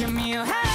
give me a hand.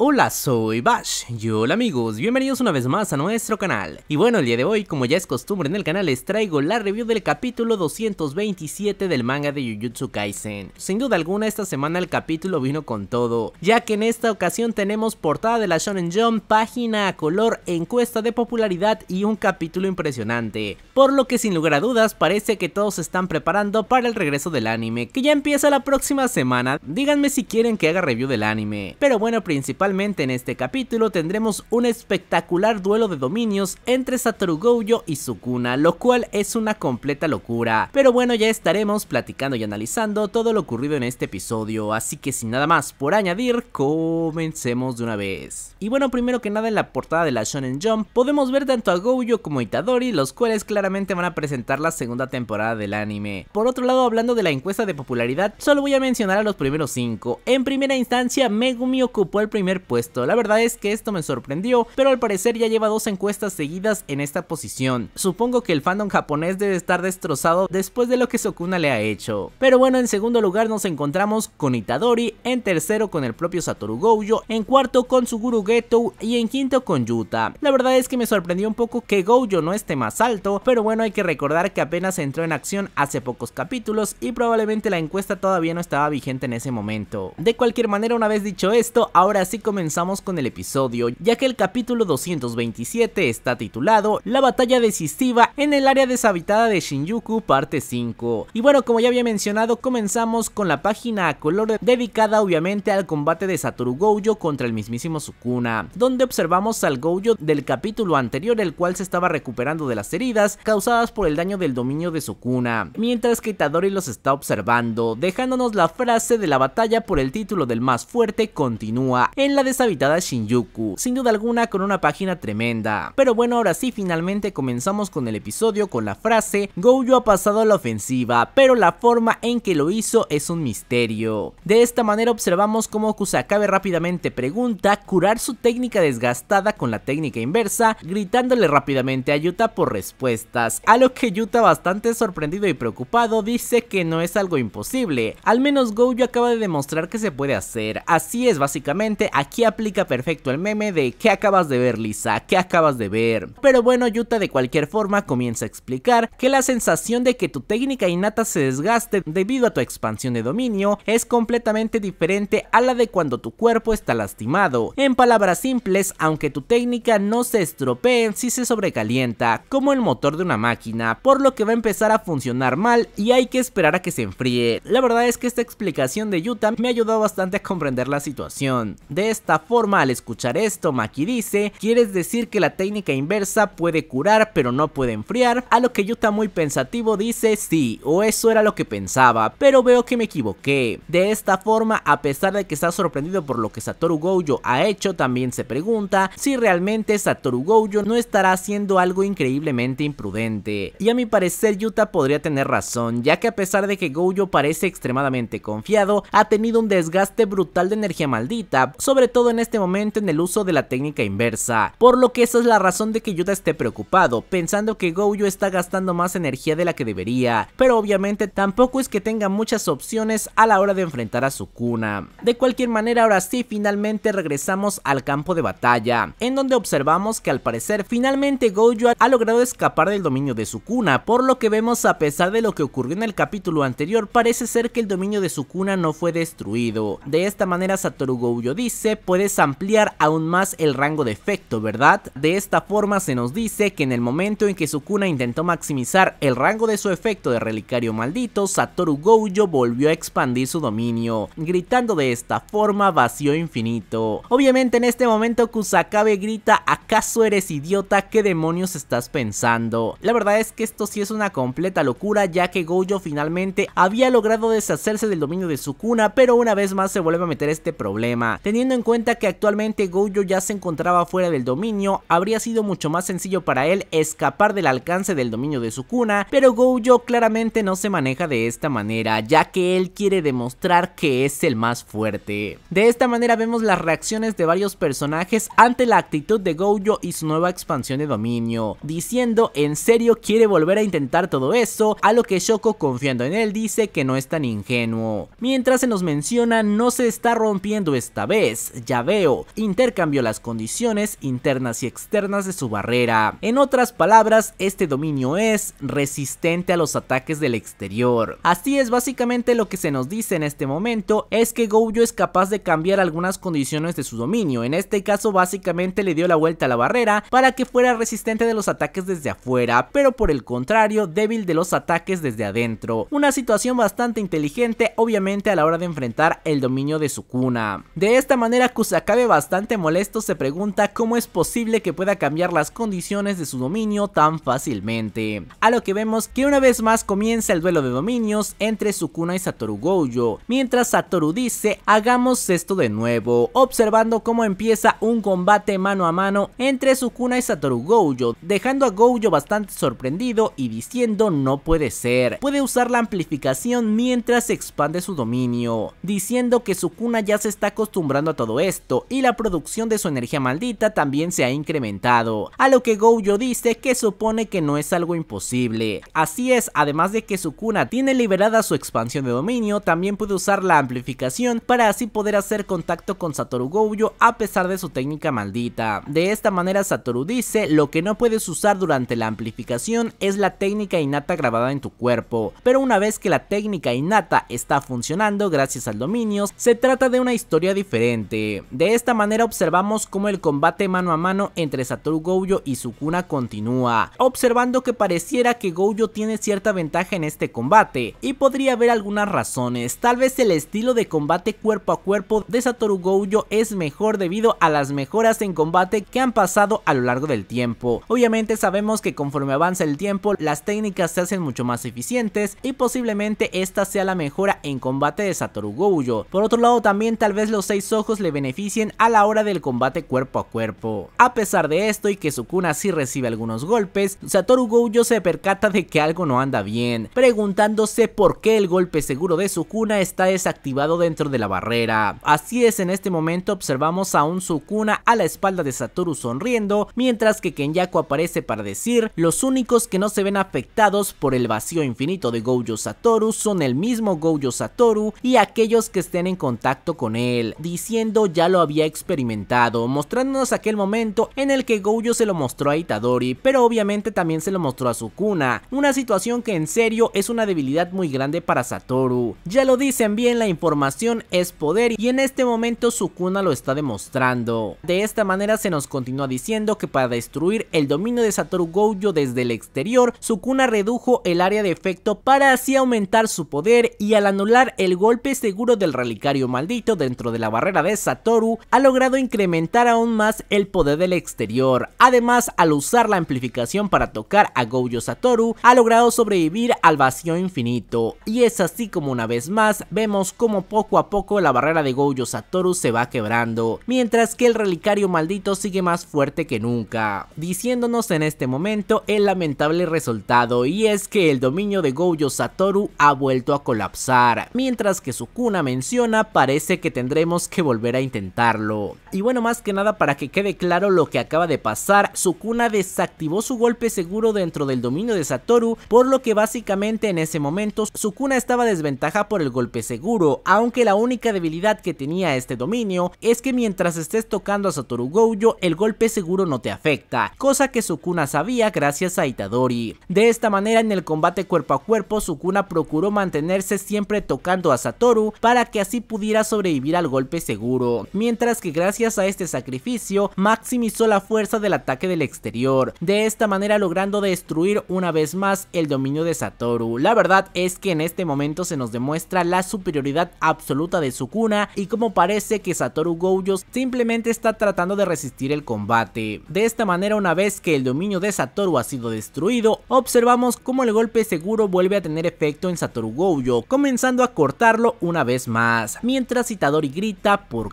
Hola, soy Bash y hola amigos, bienvenidos una vez más a nuestro canal. Y bueno, el día de hoy, como ya es costumbre en el canal, les traigo la review del capítulo 227 del manga de Jujutsu Kaisen. Sin duda alguna, esta semana el capítulo vino con todo, ya que en esta ocasión tenemos portada de la Shonen Jump, página a color, encuesta de popularidad y un capítulo impresionante. Por lo que sin lugar a dudas, parece que todos se están preparando para el regreso del anime, que ya empieza la próxima semana. Díganme si quieren que haga review del anime. Pero bueno, principal en este capítulo tendremos un espectacular duelo de dominios entre Satoru Gojo y Sukuna, lo cual es una completa locura. Pero bueno, ya estaremos platicando y analizando todo lo ocurrido en este episodio, así que sin nada más por añadir, comencemos de una vez. Y bueno, primero que nada en la portada de la Shonen Jump podemos ver tanto a Gojo como a Itadori, los cuales claramente van a presentar la segunda temporada del anime. Por otro lado, hablando de la encuesta de popularidad, solo voy a mencionar a los primeros cinco. En primera instancia, Megumi ocupó el primer puesto. La verdad es que esto me sorprendió, pero al parecer ya lleva dos encuestas seguidas en esta posición. Supongo que el fandom japonés debe estar destrozado después de lo que Sokuna le ha hecho. Pero bueno, en segundo lugar nos encontramos con Itadori, en tercero con el propio Satoru Gojo, en cuarto con Suguru Geto y en quinto con Yuta. La verdad es que me sorprendió un poco que Gojo no esté más alto, pero bueno hay que recordar que apenas entró en acción hace pocos capítulos y probablemente la encuesta todavía no estaba vigente en ese momento. De cualquier manera, una vez dicho esto, ahora sí comenzamos con el episodio, ya que el capítulo 227 está titulado La batalla decisiva en el área deshabitada de Shinjuku parte 5. Y bueno, como ya había mencionado, comenzamos con la página a color dedicada obviamente al combate de Satoru Gojo contra el mismísimo Sukuna, donde observamos al Gojo del capítulo anterior el cual se estaba recuperando de las heridas causadas por el daño del dominio de Sukuna, mientras que Itadori los está observando, dejándonos la frase de la batalla por el título del más fuerte continúa en la deshabitada Shinjuku, sin duda alguna con una página tremenda. Pero bueno, ahora sí, finalmente comenzamos con el episodio con la frase Goju ha pasado a la ofensiva, pero la forma en que lo hizo es un misterio. De esta manera observamos cómo Kusakabe rápidamente pregunta curar su técnica desgastada con la técnica inversa, gritándole rápidamente a Yuta por respuestas, a lo que Yuta bastante sorprendido y preocupado dice que no es algo imposible, al menos Goju acaba de demostrar que se puede hacer, así es básicamente Aquí aplica perfecto el meme de ¿qué acabas de ver Lisa? ¿qué acabas de ver? Pero bueno, Yuta de cualquier forma comienza a explicar que la sensación de que tu técnica innata se desgaste debido a tu expansión de dominio es completamente diferente a la de cuando tu cuerpo está lastimado. En palabras simples, aunque tu técnica no se estropee si se sobrecalienta, como el motor de una máquina, por lo que va a empezar a funcionar mal y hay que esperar a que se enfríe. La verdad es que esta explicación de Yuta me ha ayudado bastante a comprender la situación. De esta forma, al escuchar esto, Maki dice, ¿quieres decir que la técnica inversa puede curar pero no puede enfriar? A lo que Yuta muy pensativo dice, sí, o eso era lo que pensaba, pero veo que me equivoqué. De esta forma, a pesar de que está sorprendido por lo que Satoru Gojo ha hecho, también se pregunta si realmente Satoru Gojo no estará haciendo algo increíblemente imprudente. Y a mi parecer Yuta podría tener razón, ya que a pesar de que Gojo parece extremadamente confiado, ha tenido un desgaste brutal de energía maldita, sobre todo en este momento en el uso de la técnica inversa, por lo que esa es la razón de que Yuta esté preocupado, pensando que Gojo está gastando más energía de la que debería, pero obviamente tampoco es que tenga muchas opciones a la hora de enfrentar a Sukuna. De cualquier manera, ahora sí, finalmente regresamos al campo de batalla, en donde observamos que al parecer finalmente Gojo ha logrado escapar del dominio de Sukuna, por lo que vemos a pesar de lo que ocurrió en el capítulo anterior, parece ser que el dominio de Sukuna no fue destruido. De esta manera Satoru Gojo dice puedes ampliar aún más el rango de efecto, ¿verdad? De esta forma se nos dice que en el momento en que Sukuna intentó maximizar el rango de su efecto de relicario maldito, Satoru Gojo volvió a expandir su dominio, gritando de esta forma vacío infinito. Obviamente en este momento Kusakabe grita ¿acaso eres idiota? ¿Qué demonios estás pensando? La verdad es que esto sí es una completa locura ya que Gojo finalmente había logrado deshacerse del dominio de Sukuna pero una vez más se vuelve a meter este problema, teniendo en en cuenta que actualmente Gojo ya se encontraba fuera del dominio, habría sido mucho más sencillo para él escapar del alcance del dominio de su cuna pero Gojo claramente no se maneja de esta manera, ya que él quiere demostrar que es el más fuerte. De esta manera vemos las reacciones de varios personajes ante la actitud de Gojo y su nueva expansión de dominio, diciendo en serio quiere volver a intentar todo eso, a lo que Shoko confiando en él dice que no es tan ingenuo. Mientras se nos menciona no se está rompiendo esta vez, ya veo, intercambió las condiciones internas y externas de su barrera. En otras palabras, este dominio es resistente a los ataques del exterior. Así es básicamente lo que se nos dice en este momento, es que Gojo es capaz de cambiar algunas condiciones de su dominio, en este caso básicamente le dio la vuelta a la barrera para que fuera resistente de los ataques desde afuera, pero por el contrario débil de los ataques desde adentro. Una situación bastante inteligente obviamente a la hora de enfrentar el dominio de su cuna. De esta manera se cabe bastante molesto se pregunta cómo es posible que pueda cambiar las condiciones de su dominio tan fácilmente. A lo que vemos que una vez más comienza el duelo de dominios entre Sukuna y Satoru Gojo, mientras Satoru dice hagamos esto de nuevo, observando cómo empieza un combate mano a mano entre Sukuna y Satoru Gojo, dejando a Gojo bastante sorprendido y diciendo no puede ser, puede usar la amplificación mientras expande su dominio, diciendo que Sukuna ya se está acostumbrando a todo esto y la producción de su energía maldita también se ha incrementado, a lo que Gojo dice que supone que no es algo imposible. Así es, además de que Sukuna tiene liberada su expansión de dominio, también puede usar la amplificación para así poder hacer contacto con Satoru Gojo a pesar de su técnica maldita. De esta manera Satoru dice, lo que no puedes usar durante la amplificación es la técnica innata grabada en tu cuerpo, pero una vez que la técnica innata está funcionando gracias al dominio, se trata de una historia diferente este, de esta manera observamos cómo el combate mano a mano entre Satoru Gojo y Sukuna continúa, observando que pareciera que Gojo tiene cierta ventaja en este combate y podría haber algunas razones, tal vez el estilo de combate cuerpo a cuerpo de Satoru Gojo es mejor debido a las mejoras en combate que han pasado a lo largo del tiempo. Obviamente sabemos que conforme avanza el tiempo las técnicas se hacen mucho más eficientes y posiblemente esta sea la mejora en combate de Satoru Gojo. Por otro lado también tal vez los seis ojos le beneficien a la hora del combate cuerpo a cuerpo. A pesar de esto y que Sukuna sí recibe algunos golpes, Satoru Gojo se percata de que algo no anda bien, preguntándose por qué el golpe seguro de Sukuna está desactivado dentro de la barrera. Así es, en este momento observamos a un Sukuna a la espalda de Satoru sonriendo, mientras que Kenyaku aparece para decir, los únicos que no se ven afectados por el vacío infinito de Gojo Satoru son el mismo Gojo Satoru y aquellos que estén en contacto con él, diciendo ya lo había experimentado, mostrándonos aquel momento en el que Gojo se lo mostró a Itadori, pero obviamente también se lo mostró a Sukuna, una situación que en serio es una debilidad muy grande para Satoru. Ya lo dicen bien, la información es poder y en este momento Sukuna lo está demostrando. De esta manera se nos continúa diciendo que para destruir el dominio de Satoru Gojo desde el exterior, Sukuna redujo el área de efecto para así aumentar su poder y al anular el golpe seguro del relicario maldito dentro de la barrera de Satoru ha logrado incrementar aún más el poder del exterior. Además, al usar la amplificación para tocar a Gojo Satoru, ha logrado sobrevivir al vacío infinito. Y es así como una vez más vemos como poco a poco la barrera de Gojo Satoru se va quebrando, mientras que el relicario maldito sigue más fuerte que nunca, diciéndonos en este momento el lamentable resultado y es que el dominio de Gojo Satoru ha vuelto a colapsar, mientras que Sukuna menciona parece que tendremos que volver a intentarlo. Y bueno, más que nada para que quede claro lo que acaba de pasar, Sukuna desactivó su golpe seguro dentro del dominio de Satoru, por lo que básicamente en ese momento Sukuna estaba desventaja por el golpe seguro, aunque la única debilidad que tenía este dominio es que mientras estés tocando a Satoru Gojo, el golpe seguro no te afecta, cosa que Sukuna sabía gracias a Itadori. De esta manera en el combate cuerpo a cuerpo, Sukuna procuró mantenerse siempre tocando a Satoru para que así pudiera sobrevivir al golpe seguro mientras que gracias a este sacrificio maximizó la fuerza del ataque del exterior, de esta manera logrando destruir una vez más el dominio de Satoru. La verdad es que en este momento se nos demuestra la superioridad absoluta de Sukuna y como parece que Satoru Gojo simplemente está tratando de resistir el combate. De esta manera una vez que el dominio de Satoru ha sido destruido, observamos cómo el golpe seguro vuelve a tener efecto en Satoru Gojo, comenzando a cortarlo una vez más, mientras Itadori grita por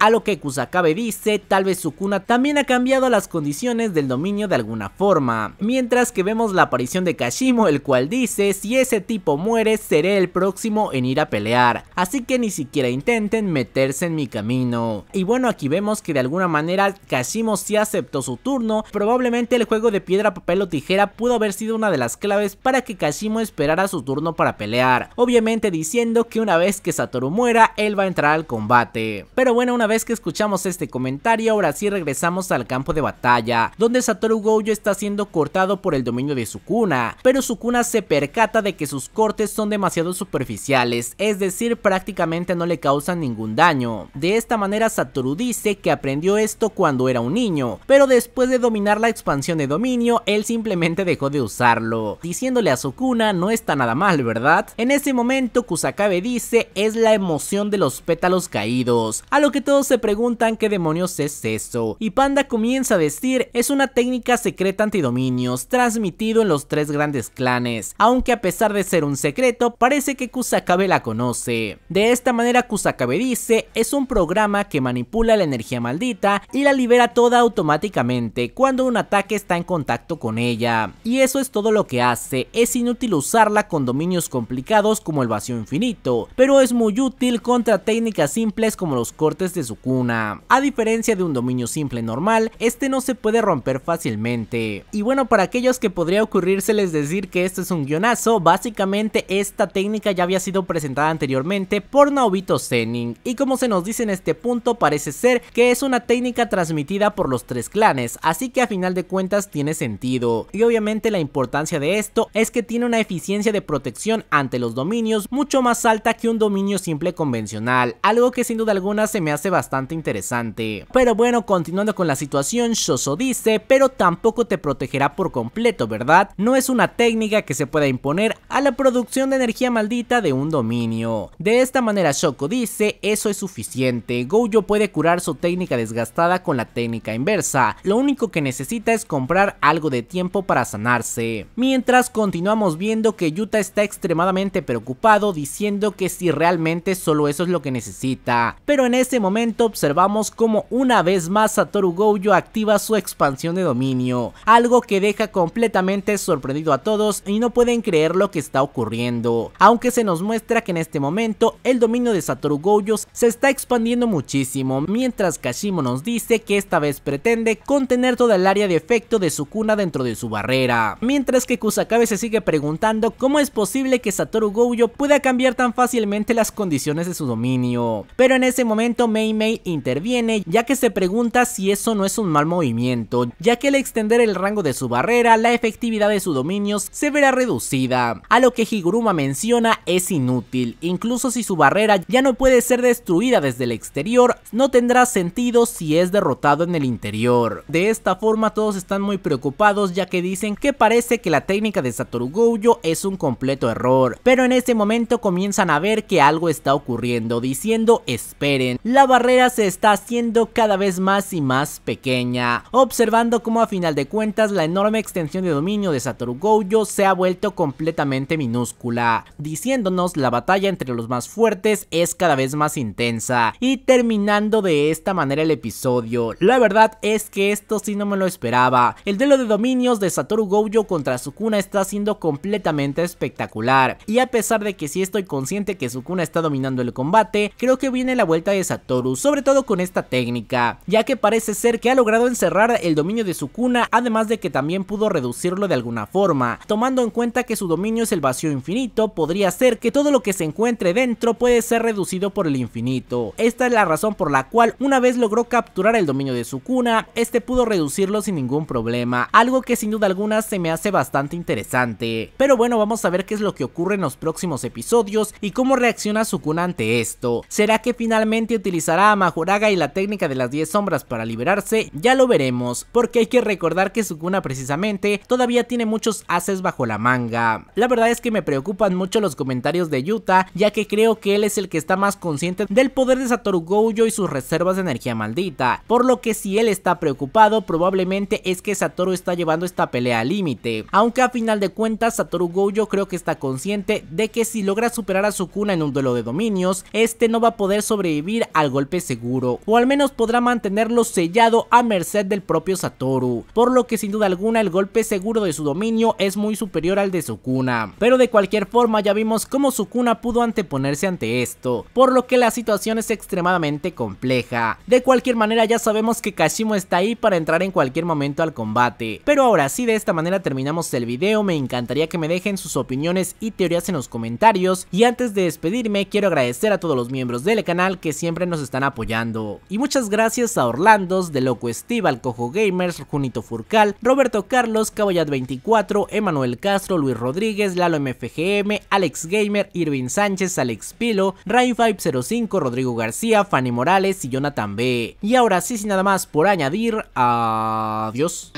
a lo que Kusakabe dice, tal vez Sukuna también ha cambiado las condiciones del dominio de alguna forma. Mientras que vemos la aparición de Kashimo, el cual dice, si ese tipo muere, seré el próximo en ir a pelear. Así que ni siquiera intenten meterse en mi camino. Y bueno, aquí vemos que de alguna manera Kashimo sí aceptó su turno. Probablemente el juego de piedra, papel o tijera pudo haber sido una de las claves para que Kashimo esperara su turno para pelear. Obviamente diciendo que una vez que Satoru muera, él va a entrar al combate. Pero bueno, una vez que escuchamos este comentario, ahora sí regresamos al campo de batalla, donde Satoru Gojo está siendo cortado por el dominio de Sukuna, pero Sukuna se percata de que sus cortes son demasiado superficiales, es decir, prácticamente no le causan ningún daño. De esta manera Satoru dice que aprendió esto cuando era un niño, pero después de dominar la expansión de dominio, él simplemente dejó de usarlo, diciéndole a Sukuna no está nada mal, ¿verdad? En ese momento Kusakabe dice es la emoción de los pétalos caídos, a lo que todos se preguntan qué demonios es eso, y Panda comienza a decir es una técnica secreta antidominios transmitido en los tres grandes clanes, aunque a pesar de ser un secreto parece que Kusakabe la conoce. De esta manera Kusakabe dice es un programa que manipula la energía maldita y la libera toda automáticamente cuando un ataque está en contacto con ella, y eso es todo lo que hace, es inútil usarla con dominios complicados como el vacío infinito, pero es muy útil contra técnicas simples como los cortes de su cuna. A diferencia de un dominio simple normal, este no se puede romper fácilmente. Y bueno, para aquellos que podría ocurrirse les decir que esto es un guionazo, básicamente esta técnica ya había sido presentada anteriormente por Naobito Senning. y como se nos dice en este punto, parece ser que es una técnica transmitida por los tres clanes, así que a final de cuentas tiene sentido. Y obviamente la importancia de esto es que tiene una eficiencia de protección ante los dominios mucho más alta que un dominio simple convencional, algo que sin duda alguna se me hace bastante interesante. Pero bueno, continuando con la situación, Shoso dice, pero tampoco te protegerá por completo, ¿verdad? No es una técnica que se pueda imponer a la producción de energía maldita de un dominio. De esta manera Shoko dice, eso es suficiente, Gojo puede curar su técnica desgastada con la técnica inversa, lo único que necesita es comprar algo de tiempo para sanarse. Mientras continuamos viendo que Yuta está extremadamente preocupado diciendo que si realmente solo eso es lo que necesita, pero en este momento observamos como una vez más Satoru Gojo activa su expansión de dominio, algo que deja completamente sorprendido a todos y no pueden creer lo que está ocurriendo, aunque se nos muestra que en este momento el dominio de Satoru Gojo se está expandiendo muchísimo, mientras Kashimo nos dice que esta vez pretende contener toda el área de efecto de su cuna dentro de su barrera, mientras que Kusakabe se sigue preguntando cómo es posible que Satoru Gojo pueda cambiar tan fácilmente las condiciones de su dominio, pero en ese momento Mei Mei interviene ya que se pregunta si eso no es un mal movimiento, ya que al extender el rango de su barrera la efectividad de sus dominios se verá reducida, a lo que Higuruma menciona es inútil, incluso si su barrera ya no puede ser destruida desde el exterior, no tendrá sentido si es derrotado en el interior. De esta forma todos están muy preocupados ya que dicen que parece que la técnica de Satoru Gojo es un completo error, pero en este momento comienzan a ver que algo está ocurriendo diciendo espera la barrera se está haciendo cada vez más y más pequeña, observando cómo a final de cuentas la enorme extensión de dominio de Satoru Gojo se ha vuelto completamente minúscula, diciéndonos la batalla entre los más fuertes es cada vez más intensa, y terminando de esta manera el episodio, la verdad es que esto sí no me lo esperaba, el duelo de dominios de Satoru Gojo contra Sukuna está siendo completamente espectacular, y a pesar de que sí estoy consciente que Sukuna está dominando el combate, creo que viene la vuelta de a sobre todo con esta técnica, ya que parece ser que ha logrado encerrar el dominio de su cuna, además de que también pudo reducirlo de alguna forma, tomando en cuenta que su dominio es el vacío infinito, podría ser que todo lo que se encuentre dentro puede ser reducido por el infinito. Esta es la razón por la cual una vez logró capturar el dominio de su cuna, este pudo reducirlo sin ningún problema, algo que sin duda alguna se me hace bastante interesante. Pero bueno, vamos a ver qué es lo que ocurre en los próximos episodios y cómo reacciona su cuna ante esto. ¿Será que finalmente utilizará a Majoraga y la técnica de las 10 sombras para liberarse, ya lo veremos, porque hay que recordar que Sukuna precisamente todavía tiene muchos haces bajo la manga. La verdad es que me preocupan mucho los comentarios de Yuta, ya que creo que él es el que está más consciente del poder de Satoru Gojo y sus reservas de energía maldita, por lo que si él está preocupado probablemente es que Satoru está llevando esta pelea al límite, aunque a final de cuentas Satoru Gojo creo que está consciente de que si logra superar a Sukuna en un duelo de dominios, este no va a poder sobrevivir al golpe seguro, o al menos podrá mantenerlo sellado a merced del propio Satoru, por lo que sin duda alguna el golpe seguro de su dominio es muy superior al de Sukuna. Pero de cualquier forma ya vimos cómo Sukuna pudo anteponerse ante esto, por lo que la situación es extremadamente compleja. De cualquier manera ya sabemos que Kashimo está ahí para entrar en cualquier momento al combate. Pero ahora sí, de esta manera terminamos el video, me encantaría que me dejen sus opiniones y teorías en los comentarios. Y antes de despedirme, quiero agradecer a todos los miembros del canal que que siempre nos están apoyando. Y muchas gracias a Orlandos, De Loco Steve, Alcojo Gamers, Junito Furcal, Roberto Carlos, Caballat 24, Emanuel Castro, Luis Rodríguez, Lalo MFGM, Alex Gamer, Irving Sánchez, Alex Pilo, Ray505, Rodrigo García, Fanny Morales y Jonathan B. Y ahora sí, sin nada más por añadir, adiós.